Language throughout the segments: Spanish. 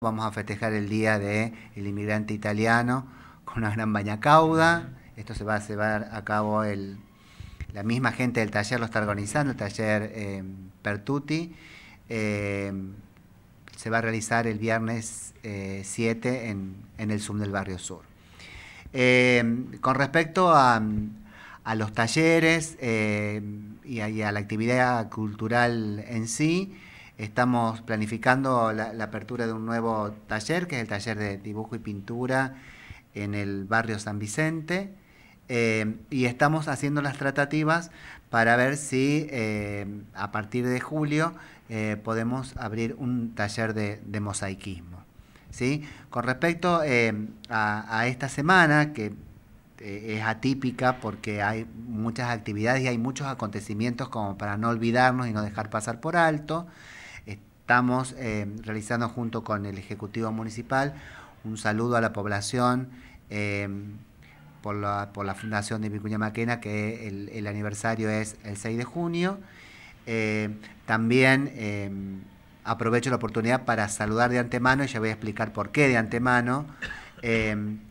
Vamos a festejar el Día del Inmigrante Italiano con una gran bañacauda. Esto se va a llevar a cabo, la misma gente del taller lo está organizando, el taller eh, Pertuti. Eh, se va a realizar el viernes 7 eh, en, el Zoom del Barrio Sur. con respecto a, los talleres y, a, la actividad cultural en sí, Estamos planificando la, apertura de un nuevo taller, que es el taller de dibujo y pintura en el barrio San Vicente. Eh, y estamos haciendo las tratativas para ver si eh, a partir de julio eh, podemos abrir un taller de, mosaiquismo. Con respecto a, esta semana, que es atípica porque hay muchas actividades y hay muchos acontecimientos como para no olvidarnos y no dejar pasar por alto, estamos eh, realizando junto con el Ejecutivo Municipal. Un saludo a la población eh, por, la, por, la, Fundación de Vicuña Maquena, que el, aniversario es el 6 de junio. Eh, también aprovecho la oportunidad para saludar de antemano, y ya voy a explicar por qué de antemano,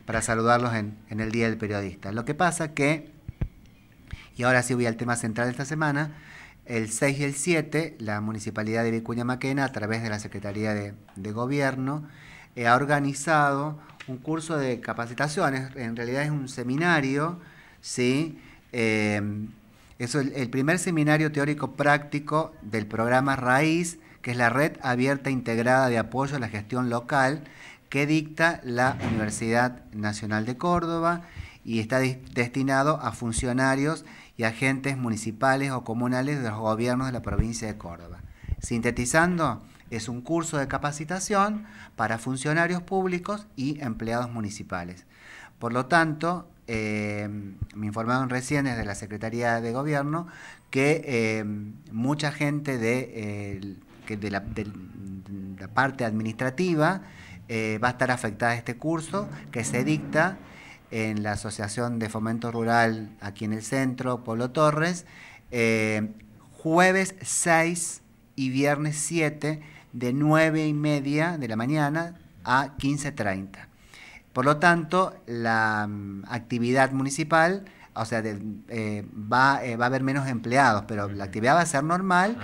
para saludarlos en, en el Día del Periodista. Lo que pasa que, y ahora sí voy al tema central de esta semana, el 6 y el 7, la Municipalidad de Vicuña Maquena, a través de la Secretaría de, Gobierno, eh, ha organizado un curso de capacitaciones, en realidad es un seminario, ¿sí? Eh, es el, el, primer seminario teórico práctico del programa Raíz, que es la Red Abierta Integrada de Apoyo a la Gestión Local, que dicta la Universidad Nacional de Córdoba y está destinado a funcionarios y agentes municipales o comunales de los gobiernos de la provincia de Córdoba. Sintetizando, es un curso de capacitación para funcionarios públicos y empleados municipales. Por lo tanto, eh, me informaron recién desde la Secretaría de Gobierno que eh, mucha gente de, eh, la, de, la, parte administrativa va a estar afectada a este curso que se dicta en la Asociación de Fomento Rural aquí en el centro, Polo Torres, eh, jueves 6 y viernes 7 de 9 y media de la mañana a 15.30. Por lo tanto, la mm, actividad municipal, o sea, eh, eh, va, a haber menos empleados, pero la actividad va a ser normal,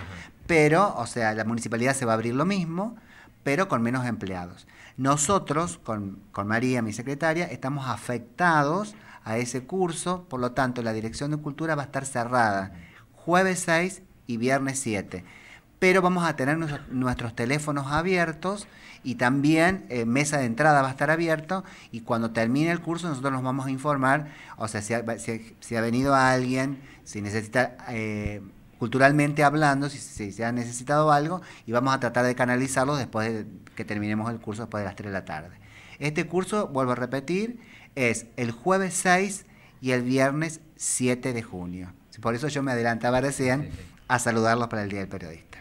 pero, o sea, la municipalidad se va a abrir lo mismo pero con menos empleados. Nosotros, con, María, mi secretaria, estamos afectados a ese curso, por lo tanto la Dirección de Cultura va a estar cerrada jueves 6 y viernes 7. Pero vamos a tener nuestros teléfonos abiertos y también eh, mesa de entrada va a estar abierto y cuando termine el curso nosotros nos vamos a informar, o sea, si ha, venido alguien, si necesita... Eh, culturalmente hablando, si, se ha necesitado algo, y vamos a tratar de canalizarlo después de que terminemos el curso, después de las 3 de la tarde. Este curso, vuelvo a repetir, es el jueves 6 y el viernes 7 de junio. Por eso yo me adelantaba recién a saludarlos para el Día del Periodista.